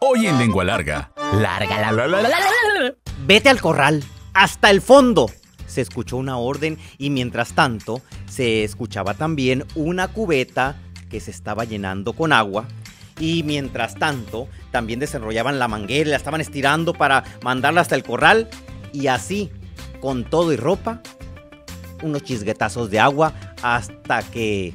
Hoy en Lengua Larga. Larga, la, la, Vete al corral, hasta el fondo. Se escuchó una orden y mientras tanto se escuchaba también una cubeta que se estaba llenando con agua. Y mientras tanto también desenrollaban la manguera, la estaban estirando para mandarla hasta el corral. Y así, con todo y ropa, unos chisguetazos de agua hasta que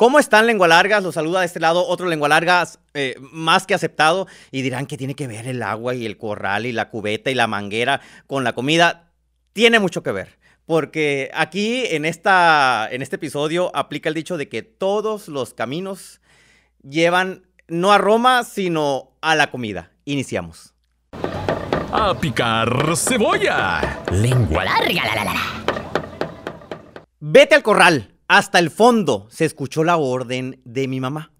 ¿Cómo están lengua largas? Los saluda de este lado otro lengua largas eh, más que aceptado y dirán que tiene que ver el agua y el corral y la cubeta y la manguera con la comida. Tiene mucho que ver. Porque aquí en, esta, en este episodio aplica el dicho de que todos los caminos llevan no a Roma, sino a la comida. Iniciamos. A picar cebolla. Lengua larga. La, la, la. Vete al corral. Hasta el fondo se escuchó la orden de mi mamá.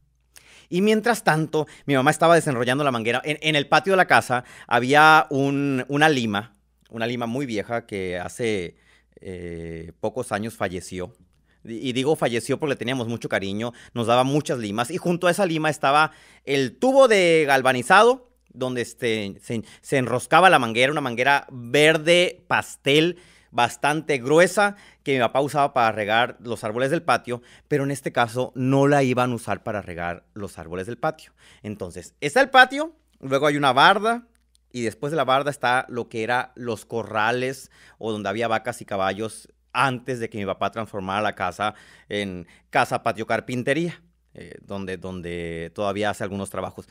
Y mientras tanto, mi mamá estaba desenrollando la manguera. En, el patio de la casa había una lima, una lima muy vieja que hace eh, pocos años falleció. Y digo falleció porque le teníamos mucho cariño, nos daba muchas limas. Y junto a esa lima estaba el tubo de galvanizado, donde este, se enroscaba la manguera, una manguera verde pastel bastante gruesa que mi papá usaba para regar los árboles del patio, pero en este caso no la iban a usar para regar los árboles del patio. Entonces, está el patio, luego hay una barda, y después de la barda está lo que era los corrales o donde había vacas y caballos antes de que mi papá transformara la casa en casa patio carpintería, eh, donde, donde todavía hace algunos trabajos.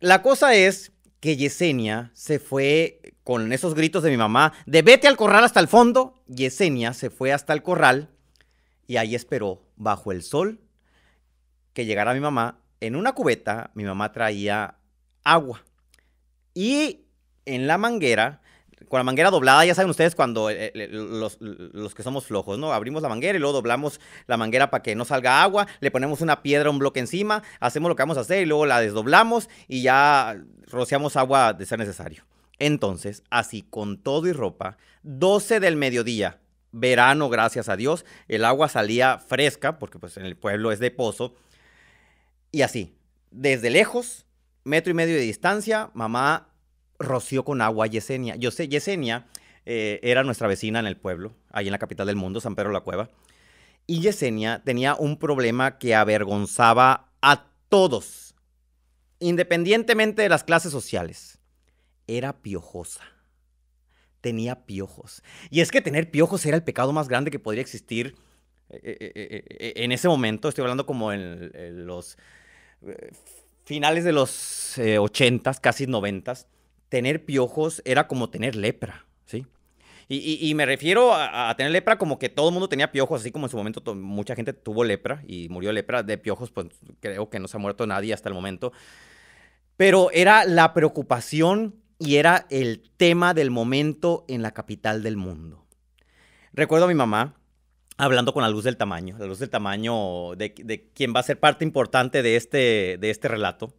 La cosa es que Yesenia se fue con esos gritos de mi mamá, de vete al corral hasta el fondo. Yesenia se fue hasta el corral y ahí esperó bajo el sol que llegara mi mamá. En una cubeta mi mamá traía agua y en la manguera con la manguera doblada, ya saben ustedes cuando eh, eh, los, que somos flojos, ¿no? Abrimos la manguera y luego doblamos la manguera para que no salga agua, le ponemos una piedra, un bloque encima, hacemos lo que vamos a hacer y luego la desdoblamos y ya rociamos agua de ser necesario. Entonces, así con todo y ropa, 12 del mediodía, verano, gracias a Dios, el agua salía fresca, porque pues en el pueblo es de pozo, y así, desde lejos, metro y medio de distancia, mamá roció con agua Yesenia. Yo sé, Yesenia eh, era nuestra vecina en el pueblo, ahí en la capital del mundo, San Pedro la Cueva. Y Yesenia tenía un problema que avergonzaba a todos, independientemente de las clases sociales. Era piojosa. Tenía piojos. Y es que tener piojos era el pecado más grande que podría existir eh, eh, en ese momento. Estoy hablando como en, los finales de los ochentas, casi noventas tener piojos era como tener lepra, ¿sí? Y, me refiero a, tener lepra como que todo el mundo tenía piojos, así como en su momento mucha gente tuvo lepra y murió lepra de piojos, pues creo que no se ha muerto nadie hasta el momento. Pero era la preocupación y era el tema del momento en la capital del mundo. Recuerdo a mi mamá hablando con la luz del tamaño, la luz del tamaño de, quien va a ser parte importante de este, de este relato,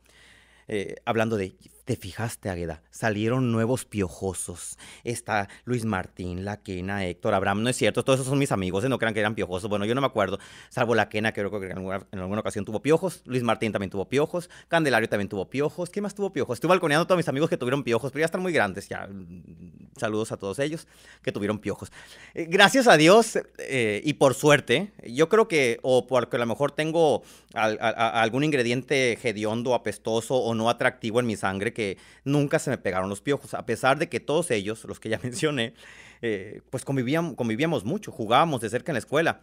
eh, hablando de te fijaste, Águeda, salieron nuevos piojosos. Está Luis Martín, la Quena, Héctor, Abraham, no es cierto, todos esos son mis amigos, ¿eh? no crean que eran piojosos. Bueno, yo no me acuerdo, salvo la que creo que en alguna, ocasión tuvo piojos. Luis Martín también tuvo piojos. Candelario también tuvo piojos. ...¿qué más tuvo piojos? Estuve balconeando a todos mis amigos que tuvieron piojos, pero ya están muy grandes, ya. Mm, saludos a todos ellos que tuvieron piojos. Eh, gracias a Dios eh, y por suerte, yo creo que, o porque a lo mejor tengo algún ingrediente hediondo, apestoso o no atractivo en mi sangre, que nunca se me pegaron los piojos, a pesar de que todos ellos, los que ya mencioné, eh, pues convivíamos, convivíamos mucho, jugábamos de cerca en la escuela.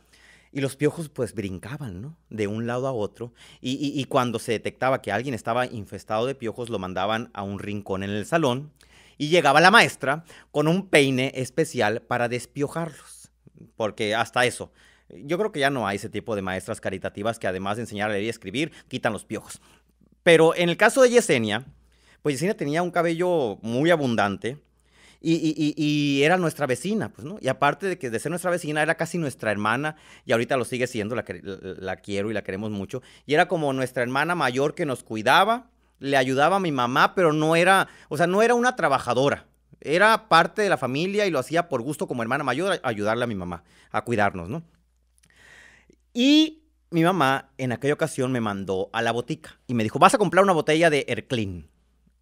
Y los piojos pues brincaban, ¿no? De un lado a otro. Y, y, cuando se detectaba que alguien estaba infestado de piojos, lo mandaban a un rincón en el salón. Y llegaba la maestra con un peine especial para despiojarlos. Porque hasta eso. Yo creo que ya no hay ese tipo de maestras caritativas que además de enseñar a leer y escribir, quitan los piojos. Pero en el caso de Yesenia, pues Yesenia tenía un cabello muy abundante y, era nuestra vecina, pues, ¿no? Y aparte de que de ser nuestra vecina, era casi nuestra hermana y ahorita lo sigue siendo, la, quiero y la queremos mucho. Y era como nuestra hermana mayor que nos cuidaba, le ayudaba a mi mamá, pero no era, o sea, no era una trabajadora. Era parte de la familia y lo hacía por gusto como hermana mayor, ayudarle a mi mamá, a cuidarnos, ¿no? Y mi mamá en aquella ocasión me mandó a la botica y me dijo, vas a comprar una botella de Erclin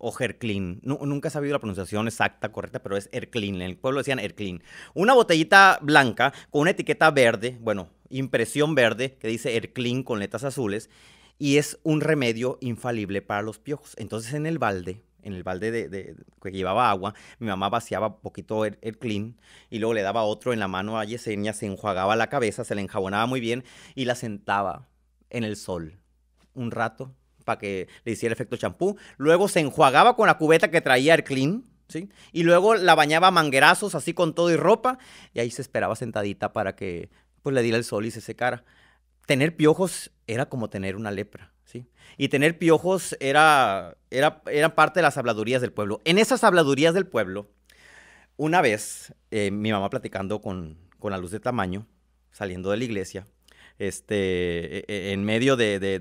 o nunca he sabido la pronunciación exacta, correcta, pero es Herclin. En el pueblo decían Herclin. Una botellita blanca con una etiqueta verde, bueno, impresión verde, que dice Herclin con letras azules, y es un remedio infalible para los piojos. Entonces en el balde, en el balde de, que llevaba agua, mi mamá vaciaba poquito el, y luego le daba otro en la mano a Yesenia, se enjuagaba la cabeza, se le enjabonaba muy bien y la sentaba en el sol un rato para que le hiciera efecto champú. Luego se enjuagaba con la cubeta que traía el clean. ¿Sí? Y luego la bañaba a manguerazos, así con todo y ropa, y ahí se esperaba sentadita para que pues, le diera el sol y se secara. Tener piojos era como tener una lepra, ¿sí? Y tener piojos era, era, parte de las habladurías del pueblo. En esas habladurías del pueblo, una vez, eh, mi mamá platicando con la luz de tamaño, saliendo de la iglesia, este, e, e, en medio de,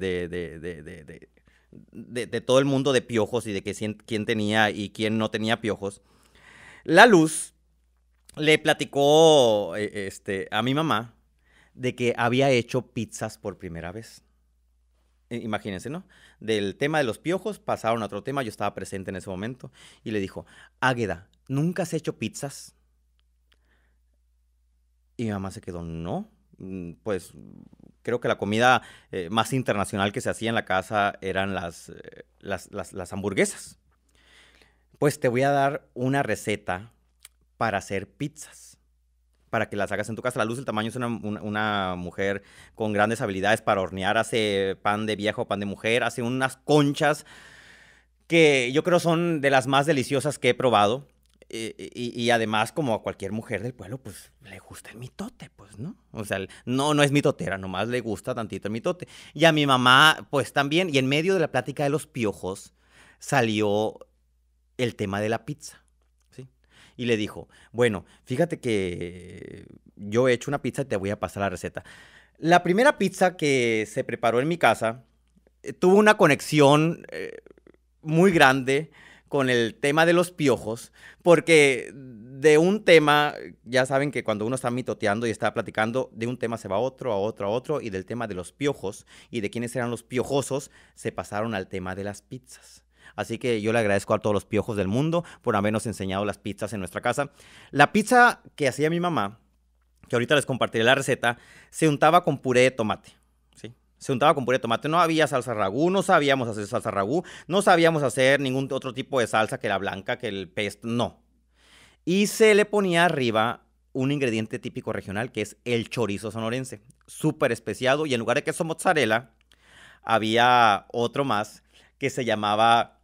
todo el mundo de piojos y de que, quién tenía y quién no tenía piojos, la luz le platicó e, este, a mi mamá de que había hecho pizzas por primera vez. Imagínense, ¿no? Del tema de los piojos pasaron a otro tema, yo estaba presente en ese momento, y le dijo, Águeda, ¿nunca has hecho pizzas? Y mi mamá se quedó, no. Mm, pues creo que la comida eh, más internacional que se hacía en la casa eran eh, las, las, hamburguesas. Pues te voy a dar una receta para hacer pizzas, para que las hagas en tu casa. La luz del tamaño es una, mujer con grandes habilidades para hornear, hace pan de viejo, pan de mujer, hace unas conchas que yo creo son de las más deliciosas que he probado. Eh, eh, y, además, como a cualquier mujer del pueblo, pues le gusta el mitote, pues, ¿no? O sea, no, no es mitotera, nomás le gusta tantito el mitote. Y a mi mamá, pues también, y en medio de la plática de los piojos, salió el tema de la pizza, Y le dijo, bueno, fíjate que yo he hecho una pizza y te voy a pasar la receta. La primera pizza que se preparó en mi casa eh, tuvo una conexión muy grande con el tema de los piojos, porque de un tema, ya saben que cuando uno está mitoteando y está platicando, de un tema se va a otro, a otro, a otro, y del tema de los piojos y de quiénes eran los piojosos, se pasaron al tema de las pizzas. Así que yo le agradezco a todos los piojos del mundo por habernos enseñado las pizzas en nuestra casa. La pizza que hacía mi mamá, que ahorita les compartiré la receta, se untaba con puré de tomate se untaba con puré de tomate. No había salsa ragú, no sabíamos hacer salsa ragú, no sabíamos hacer ningún otro tipo de salsa que la blanca, que el pesto, no. Y se le ponía arriba un ingrediente típico regional que es el chorizo sonorense, súper especiado. Y en lugar de queso mozzarella, había otro más que se llamaba,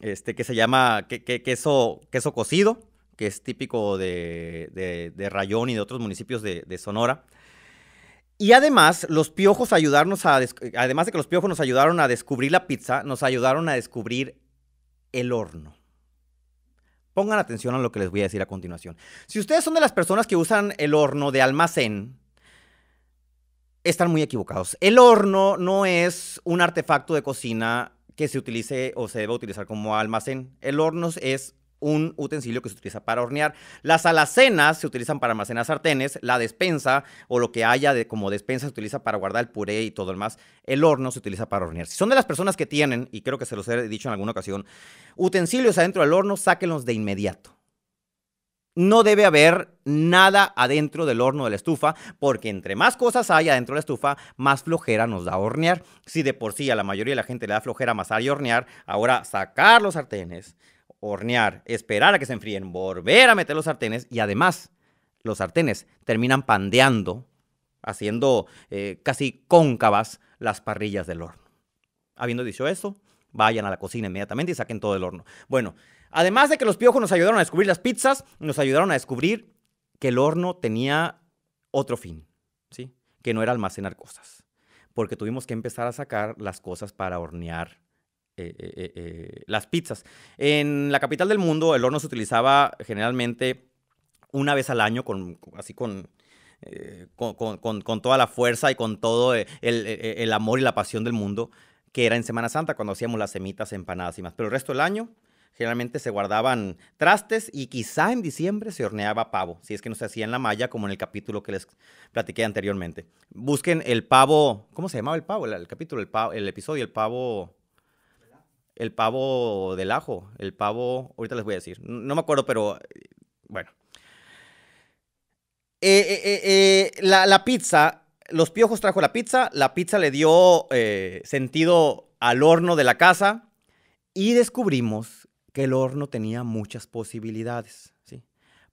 este, que se llama que, que, queso, queso cocido, que es típico de, Rayón y de otros municipios de Sonora y además, los piojos ayudarnos a. Además de que los piojos nos ayudaron a descubrir la pizza, nos ayudaron a descubrir el horno. Pongan atención a lo que les voy a decir a continuación. Si ustedes son de las personas que usan el horno de almacén, están muy equivocados. El horno no es un artefacto de cocina que se utilice o se debe utilizar como almacén. El horno es un utensilio que se utiliza para hornear. Las alacenas se utilizan para almacenar sartenes, la despensa o lo que haya de, como despensa se utiliza para guardar el puré y todo el más. El horno se utiliza para hornear. Si son de las personas que tienen, y creo que se los he dicho en alguna ocasión, utensilios adentro del horno, sáquenlos de inmediato. No debe haber nada adentro del horno de la estufa, porque entre más cosas hay adentro de la estufa, más flojera nos da hornear. Si de por sí a la mayoría de la gente le da flojera amasar y hornear, ahora sacar los sartenes, hornear, esperar a que se enfríen, volver a meter los sartenes y además los sartenes terminan pandeando, haciendo eh, casi cóncavas las parrillas del horno. Habiendo dicho eso, vayan a la cocina inmediatamente y saquen todo el horno. Bueno, además de que los piojos nos ayudaron a descubrir las pizzas, nos ayudaron a descubrir que el horno tenía otro fin, ¿sí? Que no era almacenar cosas, porque tuvimos que empezar a sacar las cosas para hornear eh, eh, eh, las pizzas. En la capital del mundo el horno se utilizaba generalmente una vez al año, con, así con, con, toda la fuerza y con todo el, amor y la pasión del mundo, que era en Semana Santa, cuando hacíamos las semitas, empanadas y más. Pero el resto del año generalmente se guardaban trastes y quizá en diciembre se horneaba pavo, si es que no se hacía en la malla, como en el capítulo que les platiqué anteriormente. Busquen el pavo, ¿cómo se llamaba el pavo? El, el capítulo, el, pavo, el episodio, el pavo el pavo del ajo, el pavo, ahorita les voy a decir, no me acuerdo, pero bueno. Eh, eh, eh, la, pizza, los piojos trajo la pizza, la pizza le dio sentido al horno de la casa y descubrimos que el horno tenía muchas posibilidades.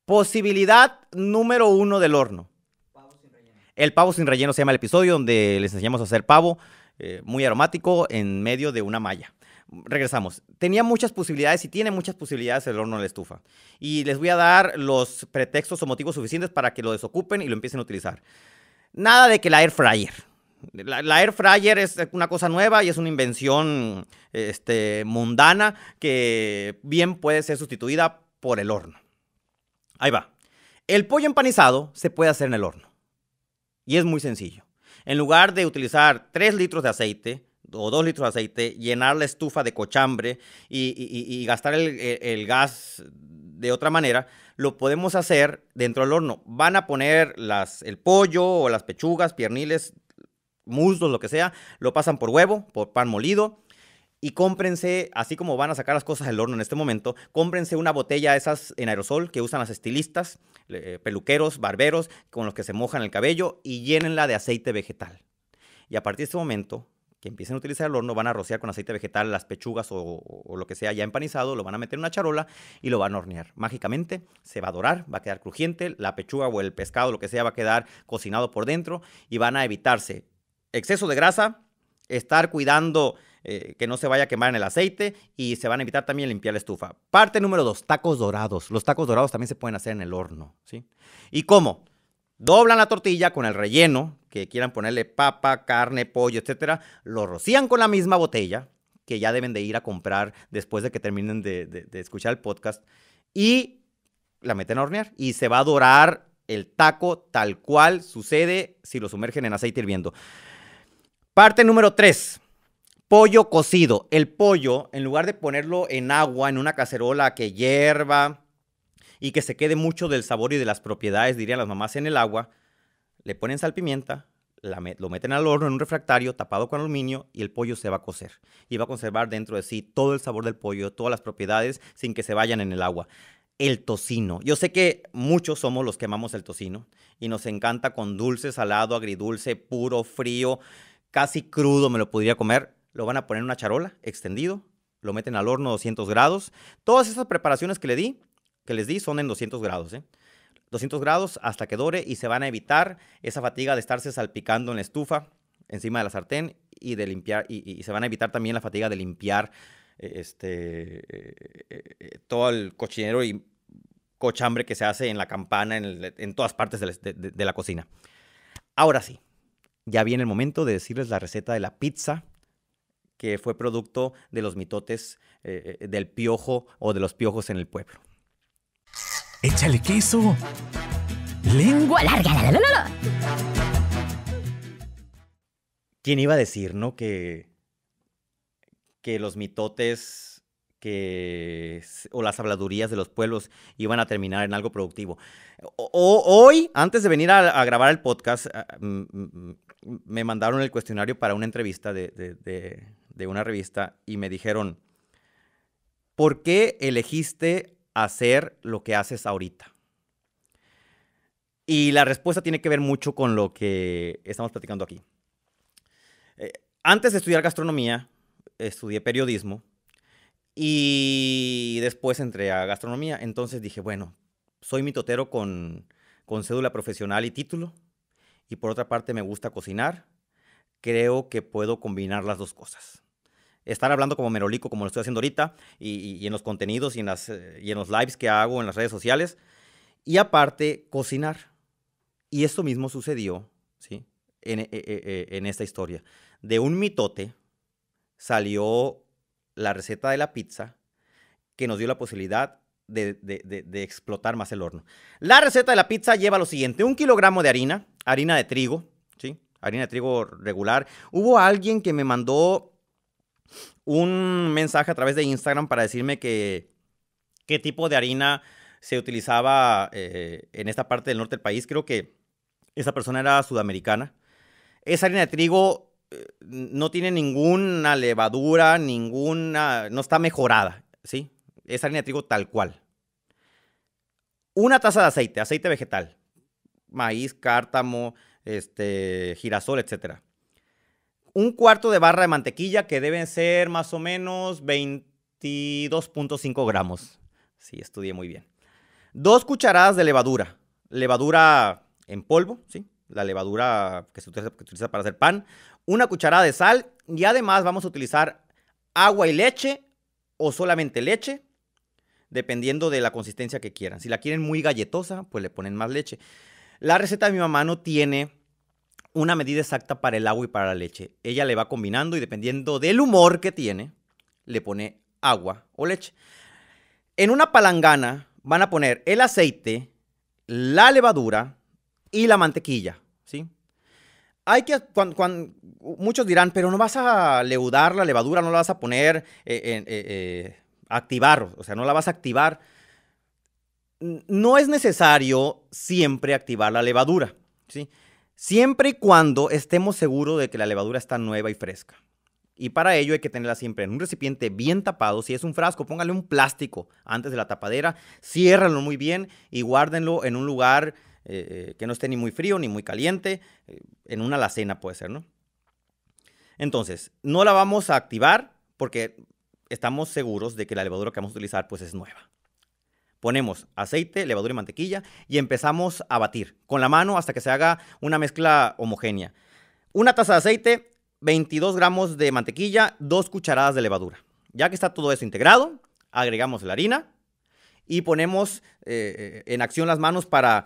Posibilidad número uno del horno. Pavo sin relleno. El pavo sin relleno se llama el episodio donde les enseñamos a hacer pavo muy aromático en medio de una malla regresamos. Tenía muchas posibilidades y tiene muchas posibilidades el horno de la estufa. Y les voy a dar los pretextos o motivos suficientes para que lo desocupen y lo empiecen a utilizar. Nada de que la air fryer. La, air fryer es una cosa nueva y es una invención este, mundana que bien puede ser sustituida por el horno. Ahí va. El pollo empanizado se puede hacer en el horno. Y es muy sencillo. En lugar de utilizar 3 litros de aceite, o dos litros de aceite, llenar la estufa de cochambre y, gastar el, gas de otra manera, lo podemos hacer dentro del horno. Van a poner el pollo o las pechugas, pierniles, muslos, lo que sea, lo pasan por huevo, por pan molido. Y cómprense, así como van a sacar las cosas del horno en este momento, cómprense una botella de esas en aerosol que usan las estilistas, eh, peluqueros, barberos, con los que se mojan el cabello y llénenla de aceite vegetal. Y a partir de este momento que empiecen a utilizar el horno, van a rociar con aceite vegetal las pechugas o, lo que sea ya empanizado, lo van a meter en una charola y lo van a hornear. Mágicamente se va a dorar, va a quedar crujiente, la pechuga o el pescado, lo que sea, va a quedar cocinado por dentro y van a evitarse exceso de grasa, estar cuidando eh, que no se vaya a quemar en el aceite y se van a evitar también limpiar la estufa. Parte número dos, tacos dorados. Los tacos dorados también se pueden hacer en el horno, ¿sí? ¿Y cómo? doblan la tortilla con el relleno, que quieran ponerle papa, carne, pollo, etcétera, lo rocían con la misma botella, que ya deben de ir a comprar después de que terminen de, de escuchar el podcast, y la meten a hornear. Y se va a dorar el taco tal cual sucede si lo sumergen en aceite hirviendo. Parte número 3. Pollo cocido. El pollo, en lugar de ponerlo en agua, en una cacerola que hierva, y que se quede mucho del sabor y de las propiedades, dirían las mamás, en el agua, le ponen sal la lo meten al horno en un refractario tapado con aluminio y el pollo se va a cocer. Y va a conservar dentro de sí todo el sabor del pollo, todas las propiedades, sin que se vayan en el agua. El tocino. Yo sé que muchos somos los que amamos el tocino y nos encanta con dulce, salado, agridulce, puro, frío, casi crudo me lo podría comer. Lo van a poner en una charola, extendido, lo meten al horno a 200 grados. Todas esas preparaciones que le di, que les di son en 200 grados. 200 ¿eh? grados hasta que dore y se van a evitar esa fatiga de estarse salpicando en la estufa encima de la sartén y de limpiar y, se van a evitar también la fatiga de limpiar e, este e, e, todo el cochinero y cochambre que se hace en la campana en, todas partes de la, cocina. Ahora sí, ya viene el momento de decirles la receta de la pizza que fue producto de los mitotes del piojo o de los piojos en el pueblo. Échale queso. Lengua larga. La, ¿Quién iba a decir, no? Que, que los mitotes que, o las habladurías de los pueblos iban a terminar en algo productivo. hoy, antes de venir a, grabar el podcast, ah, ah, me mandaron el cuestionario para una entrevista de, de una revista y me dijeron, ¿por qué elegiste hacer lo que haces ahorita? Y la respuesta tiene que ver mucho con lo que estamos platicando aquí. Eh, antes de estudiar gastronomía, estudié periodismo y después entré a gastronomía. Entonces dije, bueno, soy mitotero con, con cédula profesional y título. Y por otra parte me gusta cocinar. Creo que puedo combinar las dos cosas estar hablando como merolico, como lo estoy haciendo ahorita, y, en los contenidos eh, y en, los lives que hago en las redes sociales. Y aparte, cocinar. Y esto mismo sucedió, ¿sí? En, eh, eh, esta historia. De un mitote salió la receta de la pizza que nos dio la posibilidad de, explotar más el horno. La receta de la pizza lleva lo siguiente: un kilogramo de harina, harina de trigo, ¿sí? Harina de trigo regular. Hubo alguien que me mandó un mensaje a través de Instagram para decirme que qué tipo de harina se utilizaba eh, en esta parte del norte del país. Creo que esa persona era sudamericana. Esa harina de trigo eh, no tiene ninguna levadura, ninguna, no está mejorada, ¿sí? Es harina de trigo tal cual. Una taza de aceite, aceite vegetal, maíz, cártamo, este, girasol, etcétera un cuarto de barra de mantequilla que deben ser más o menos 22.5 gramos. Sí, estudié muy bien. Dos cucharadas de levadura. Levadura en polvo, ¿sí? La levadura que se, utiliza, que se utiliza para hacer pan. Una cucharada de sal y además vamos a utilizar agua y leche o solamente leche, dependiendo de la consistencia que quieran. Si la quieren muy galletosa, pues le ponen más leche. La receta de mi mamá no tiene una medida exacta para el agua y para la leche. Ella le va combinando y dependiendo del humor que tiene, le pone agua o leche. En una palangana van a poner el aceite, la levadura y la mantequilla, ¿sí? Hay que, cuando, muchos dirán, pero no vas a leudar la levadura, no la vas a poner, eh, eh, eh, activar, o sea, no la vas a activar. No es necesario siempre activar la levadura, ¿sí? sí Siempre y cuando estemos seguros de que la levadura está nueva y fresca. Y para ello hay que tenerla siempre en un recipiente bien tapado. Si es un frasco, póngale un plástico antes de la tapadera, ciérralo muy bien y guárdenlo en un lugar eh, que no esté ni muy frío ni muy caliente, eh, en una alacena puede ser, ¿no? Entonces, no la vamos a activar porque estamos seguros de que la levadura que vamos a utilizar pues es nueva. Ponemos aceite, levadura y mantequilla y empezamos a batir con la mano hasta que se haga una mezcla homogénea. Una taza de aceite, 22 gramos de mantequilla, dos cucharadas de levadura. Ya que está todo eso integrado, agregamos la harina y ponemos eh, eh, en acción las manos para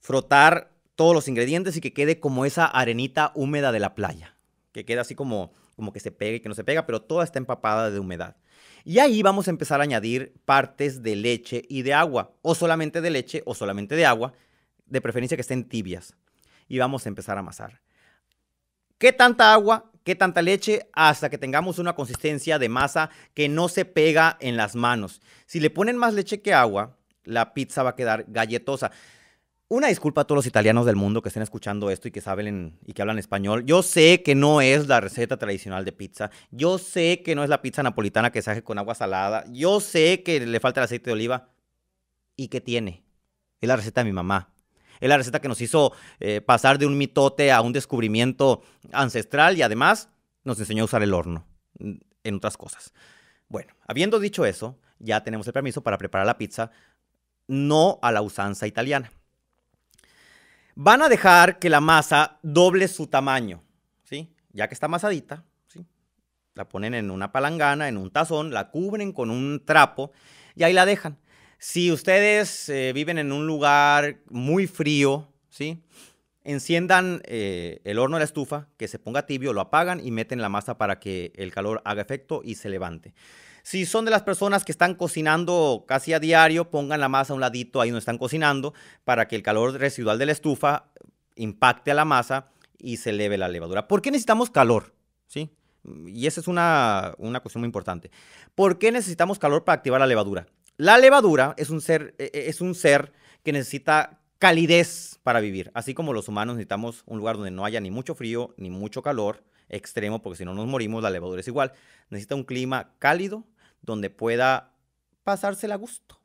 frotar todos los ingredientes y que quede como esa arenita húmeda de la playa, que queda así como, como que se pegue, que no se pega, pero toda está empapada de humedad. Y ahí vamos a empezar a añadir partes de leche y de agua, o solamente de leche o solamente de agua, de preferencia que estén tibias. Y vamos a empezar a amasar. ¿Qué tanta agua? ¿Qué tanta leche? Hasta que tengamos una consistencia de masa que no se pega en las manos. Si le ponen más leche que agua, la pizza va a quedar galletosa. Una disculpa a todos los italianos del mundo que estén escuchando esto y que saben y que hablan español. Yo sé que no es la receta tradicional de pizza. Yo sé que no es la pizza napolitana que se hace con agua salada. Yo sé que le falta el aceite de oliva. ¿Y qué tiene? Es la receta de mi mamá. Es la receta que nos hizo eh, pasar de un mitote a un descubrimiento ancestral y además nos enseñó a usar el horno mm, en otras cosas. Bueno, habiendo dicho eso, ya tenemos el permiso para preparar la pizza no a la usanza italiana Van a dejar que la masa doble su tamaño, ¿sí? Ya que está masadita, ¿sí? La ponen en una palangana, en un tazón, la cubren con un trapo y ahí la dejan. Si ustedes eh, viven en un lugar muy frío, ¿sí? Enciendan eh, el horno de la estufa, que se ponga tibio, lo apagan y meten la masa para que el calor haga efecto y se levante. Si son de las personas que están cocinando casi a diario, pongan la masa a un ladito ahí donde están cocinando para que el calor residual de la estufa impacte a la masa y se eleve la levadura. ¿Por qué necesitamos calor? ¿Sí? Y esa es una, cuestión muy importante. ¿Por qué necesitamos calor para activar la levadura? La levadura es un ser, e, e, es un ser que necesita calidez para vivir. Así como los humanos necesitamos un lugar donde no haya ni mucho frío ni mucho calor extremo, porque si no nos morimos, la levadura es igual. Necesita un clima cálido donde pueda pasársela a gusto,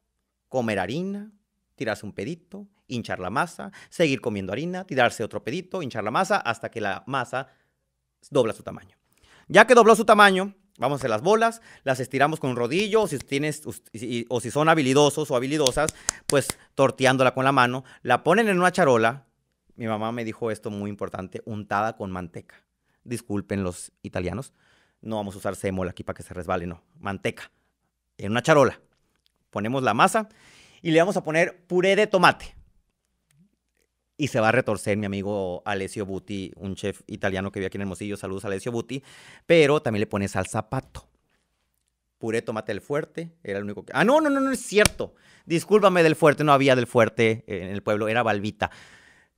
comer harina, tirarse un pedito, hinchar la masa, seguir comiendo harina, tirarse otro pedito, hinchar la masa hasta que la masa dobla su tamaño. Ya que dobló su tamaño, vamos a hacer las bolas, las estiramos con un rodillo, si, tienes, o si son habilidosos o habilidosas, pues torteándola con la mano, la ponen en una charola, mi mamá me dijo esto muy importante, untada con manteca. Disculpen los italianos, no vamos a usar semola aquí para que se resbale, no, manteca. En una charola ponemos la masa y le vamos a poner puré de tomate. Y se va a retorcer mi amigo Alessio Butti, un chef italiano que vive aquí en Hermosillo. Saludos, Alessio Butti. Pero también le pone salsa pato. Puré de tomate del fuerte, era el único que... Ah, no, no, no, no es cierto. Discúlpame del fuerte, no había del fuerte en el pueblo, era balbita.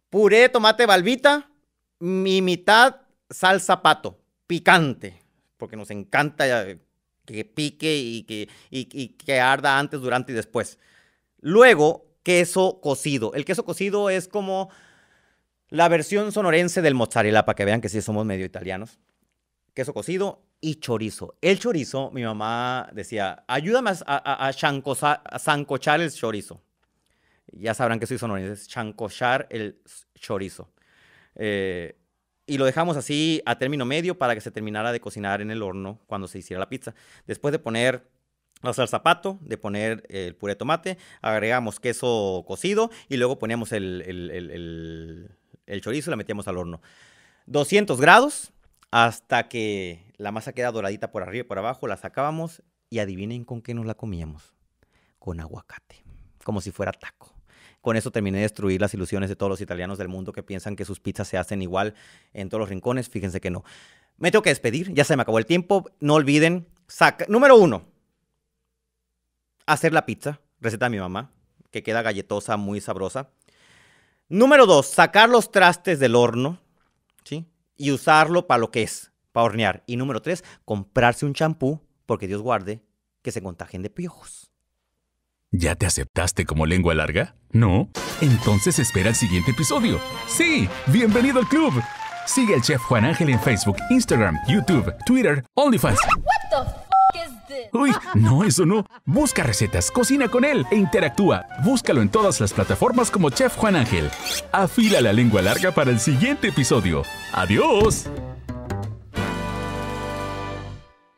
Puré de tomate balbita, mi mitad salsa pato, picante porque nos encanta eh, que pique y que, y, que arda antes, durante y después. Luego, queso cocido. El queso cocido es como la versión sonorense del mozzarella, para que vean que sí somos medio italianos. Queso cocido y chorizo. El chorizo, mi mamá decía, ayúdame a, a, el chorizo. Ya sabrán que soy sonorense, chancochar el chorizo. Eh, y lo dejamos así a término medio para que se terminara de cocinar en el horno cuando se hiciera la pizza. Después de poner la salsa pato, de poner el puré de tomate, agregamos queso cocido y luego poníamos el, el chorizo y la metíamos al horno. 200 grados hasta que la masa queda doradita por arriba y por abajo, la sacábamos y adivinen con qué nos la comíamos. Con aguacate, como si fuera taco. Con eso terminé de destruir las ilusiones de todos los italianos del mundo que piensan que sus pizzas se hacen igual en todos los rincones. Fíjense que no. Me tengo que despedir, ya se me acabó el tiempo. No olviden, número uno, hacer la pizza, receta de mi mamá, que queda galletosa, muy sabrosa. Número dos, sacar los trastes del horno, ¿sí? Y usarlo para lo que es, para hornear. Y número tres, comprarse un champú, porque Dios guarde que se contagien de piojos. ¿Ya te aceptaste como lengua larga? ¿No? Entonces espera el siguiente episodio. ¡Sí! ¡Bienvenido al club! Sigue al chef Juan Ángel en Facebook, Instagram, YouTube, Twitter, OnlyFans. What Uy, no, eso no. Busca recetas, cocina con él e interactúa. Búscalo en todas las plataformas como Chef Juan Ángel. Afila la lengua larga para el siguiente episodio. ¡Adiós!